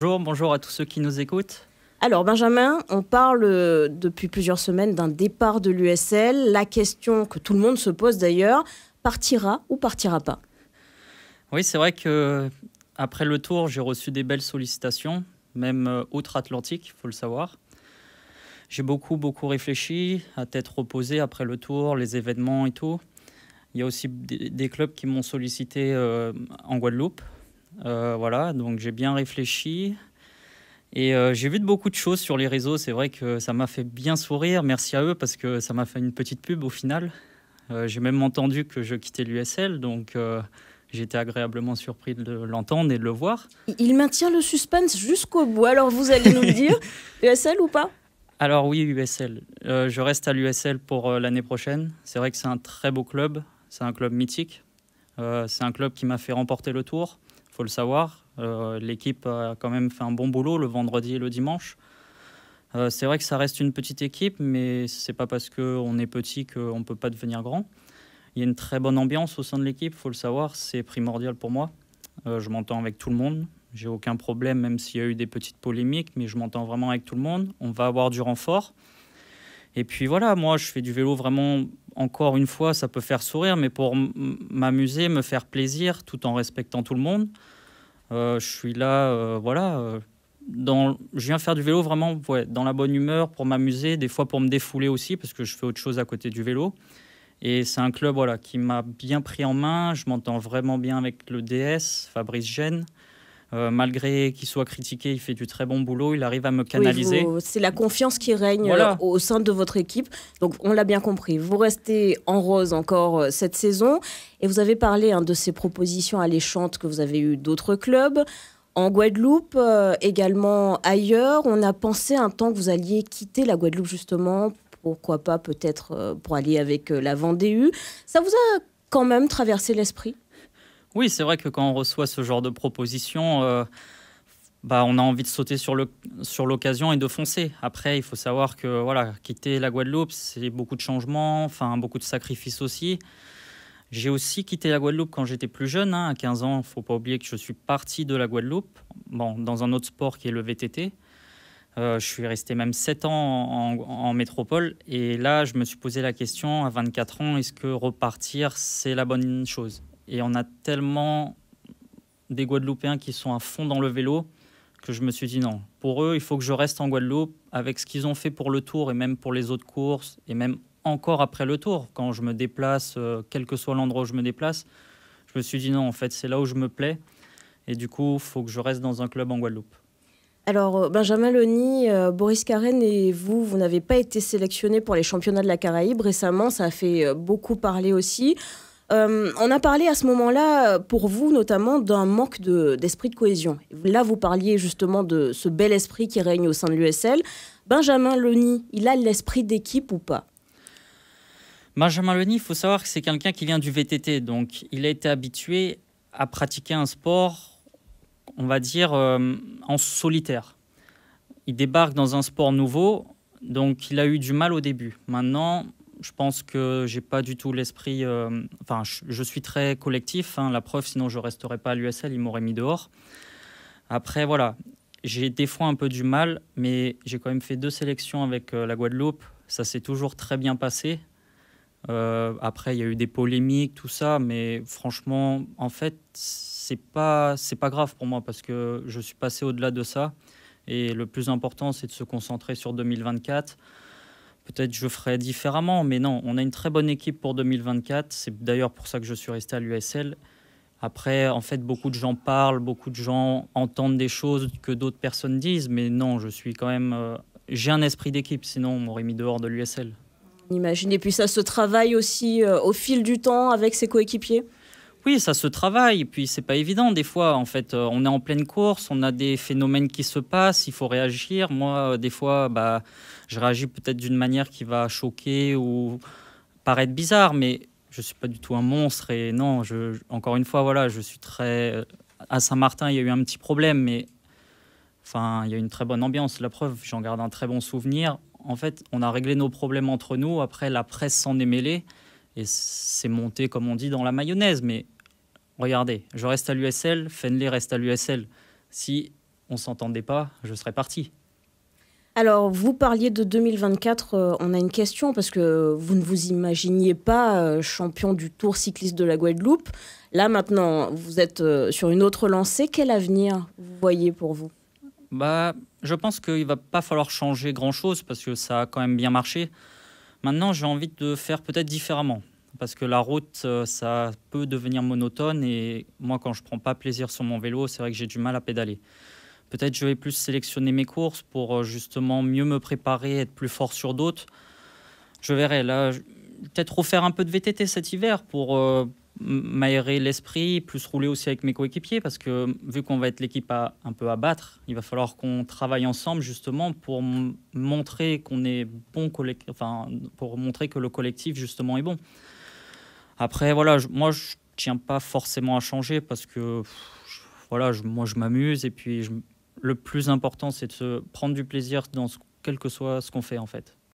Bonjour, bonjour à tous ceux qui nous écoutent. Alors Benjamin, on parle euh, depuis plusieurs semaines d'un départ de l'USL. La question que tout le monde se pose d'ailleurs, partira ou partira pas Oui, c'est vrai que après le tour, j'ai reçu des belles sollicitations, même euh, outre-Atlantique, il faut le savoir. J'ai beaucoup beaucoup réfléchi, à tête reposé après le tour, les événements et tout. Il y a aussi des, clubs qui m'ont sollicité euh, en Guadeloupe, euh, voilà, donc j'ai bien réfléchi. Et euh, j'ai vu de beaucoup de choses sur les réseaux. C'est vrai que ça m'a fait bien sourire. Merci à eux parce que ça m'a fait une petite pub au final. Euh, j'ai même entendu que je quittais l'USL, donc j'étais agréablement surpris de l'entendre et de le voir. Il maintient le suspense jusqu'au bout. Alors vous allez nous le dire, USL ou pas Alors oui, USL. je reste à l'USL pour l'année prochaine. C'est vrai que c'est un très beau club. C'est un club mythique. Euh, c'est un club qui m'a fait remporter le tour, faut le savoir. Euh, l'équipe a quand même fait un bon boulot le vendredi et le dimanche. Euh, c'est vrai que ça reste une petite équipe, mais ce n'est pas parce qu'on est petit qu'on ne peut pas devenir grand. Il y a une très bonne ambiance au sein de l'équipe, faut le savoir, c'est primordial pour moi. je m'entends avec tout le monde, j'ai aucun problème, même s'il y a eu des petites polémiques, mais je m'entends vraiment avec tout le monde. On va avoir du renfort. Et puis voilà, moi, je fais du vélo vraiment, encore une fois, ça peut faire sourire, mais pour m'amuser, me faire plaisir, tout en respectant tout le monde. Euh, je suis là, euh, voilà. Euh, dans, je viens faire du vélo vraiment ouais, dans la bonne humeur, pour m'amuser, des fois pour me défouler aussi, parce que je fais autre chose à côté du vélo. Et c'est un club voilà, qui m'a bien pris en main. Je m'entends vraiment bien avec le DS, Fabrice Gênes. Euh, malgré qu'il soit critiqué, il fait du très bon boulot, il arrive à me canaliser. c'est la confiance qui règne euh, au sein de votre équipe. Donc on l'a bien compris. Vous restez en rose encore euh, cette saison et vous avez parlé hein, de ces propositions alléchantes que vous avez eues d'autres clubs. En Guadeloupe, également ailleurs, on a pensé un temps que vous alliez quitter la Guadeloupe justement, pourquoi pas peut-être pour aller avec la Vendée U. Ça vous a quand même traversé l'esprit oui, c'est vrai que quand on reçoit ce genre de proposition, euh, bah, on a envie de sauter sur l'occasion sur et de foncer. Après, il faut savoir que voilà, quitter la Guadeloupe, c'est beaucoup de changements, enfin beaucoup de sacrifices aussi. J'ai aussi quitté la Guadeloupe quand j'étais plus jeune, hein. à 15 ans. Il faut pas oublier que je suis parti de la Guadeloupe, bon, dans un autre sport qui est le VTT. Euh, je suis resté même 7 ans en, métropole. Et là, je me suis posé la question à 24 ans, est-ce que repartir, c'est la bonne chose et on a tellement des Guadeloupéens qui sont à fond dans le vélo que je me suis dit non, pour eux, il faut que je reste en Guadeloupe avec ce qu'ils ont fait pour le tour et même pour les autres courses et même encore après le tour, quand je me déplace, euh, quel que soit l'endroit où je me déplace, je me suis dit non, en fait, c'est là où je me plais et du coup, il faut que je reste dans un club en Guadeloupe. Alors, euh, Benjamin Loni, euh, Boris Karen et vous, vous n'avez pas été sélectionnés pour les championnats de la Caraïbe récemment. Ça a fait beaucoup parler aussi. Euh, on a parlé à ce moment-là, pour vous notamment, d'un manque d'esprit de, cohésion. Là, vous parliez justement de ce bel esprit qui règne au sein de l'USL. Benjamin Leni, il a l'esprit d'équipe ou pas Benjamin Leni, il faut savoir que c'est quelqu'un qui vient du VTT, donc il a été habitué à pratiquer un sport, on va dire, euh, en solitaire. Il débarque dans un sport nouveau, donc il a eu du mal au début. Maintenant, je pense que j'ai pas du tout l'esprit. Euh, enfin, je, suis très collectif. Hein. la preuve, sinon je resterais pas à l'USL, ils m'auraient mis dehors. Après, voilà, j'ai des fois un peu du mal, mais j'ai quand même fait deux sélections avec euh, la Guadeloupe. Ça s'est toujours très bien passé. Euh, après, il y a eu des polémiques, tout ça, mais franchement, en fait, c'est pas c'est pas grave pour moi parce que je suis passé au-delà de ça. Et le plus important, c'est de se concentrer sur 2024. Peut-être je ferai différemment, mais non, on a une très bonne équipe pour 2024. C'est d'ailleurs pour ça que je suis resté à l'USL. Après, en fait, beaucoup de gens parlent, beaucoup de gens entendent des choses que d'autres personnes disent, mais non, je suis quand même. Euh, j'ai un esprit d'équipe, sinon on m'aurait mis dehors de l'USL. Imaginez, puis ça se travaille aussi euh, au fil du temps avec ses coéquipiers oui, ça se travaille. puis, c'est pas évident. Des fois, en fait, euh, on est en pleine course, on a des phénomènes qui se passent, il faut réagir. Moi, euh, des fois, bah, je réagis peut-être d'une manière qui va choquer ou paraître bizarre, mais je suis pas du tout un monstre. Et non, je, encore une fois, voilà, je suis très. Euh, à Saint-Martin, il y a eu un petit problème, mais enfin, il y a une très bonne ambiance. La preuve, j'en garde un très bon souvenir. En fait, on a réglé nos problèmes entre nous. Après, la presse s'en est mêlée. Et c'est monté, comme on dit, dans la mayonnaise. Mais regardez, je reste à l'USL, Fenley reste à l'USL. Si on s'entendait pas, je serais parti. Alors, vous parliez de 2024, euh, on a une question parce que vous ne vous imaginiez pas euh, champion du Tour cycliste de la Guadeloupe. Là, maintenant, vous êtes euh, sur une autre lancée. Quel avenir vous voyez pour vous bah, Je pense qu'il ne va pas falloir changer grand-chose parce que ça a quand même bien marché. Maintenant, j'ai envie de faire peut-être différemment parce que la route, euh, ça peut devenir monotone et moi, quand je prends pas plaisir sur mon vélo, c'est vrai que j'ai du mal à pédaler. Peut-être je vais plus sélectionner mes courses pour euh, justement mieux me préparer, être plus fort sur d'autres. Je verrai. Là, peut-être refaire un peu de VTT cet hiver pour euh, m'aérer l'esprit, plus rouler aussi avec mes coéquipiers, parce que vu qu'on va être l'équipe à un peu à battre, il va falloir qu'on travaille ensemble justement pour montrer qu'on est bon enfin, pour montrer que le collectif justement est bon. Après, voilà, moi, je tiens pas forcément à changer parce que, voilà, moi, je m'amuse et puis le plus important, c'est de se prendre du plaisir dans quel que soit ce qu'on fait, en fait.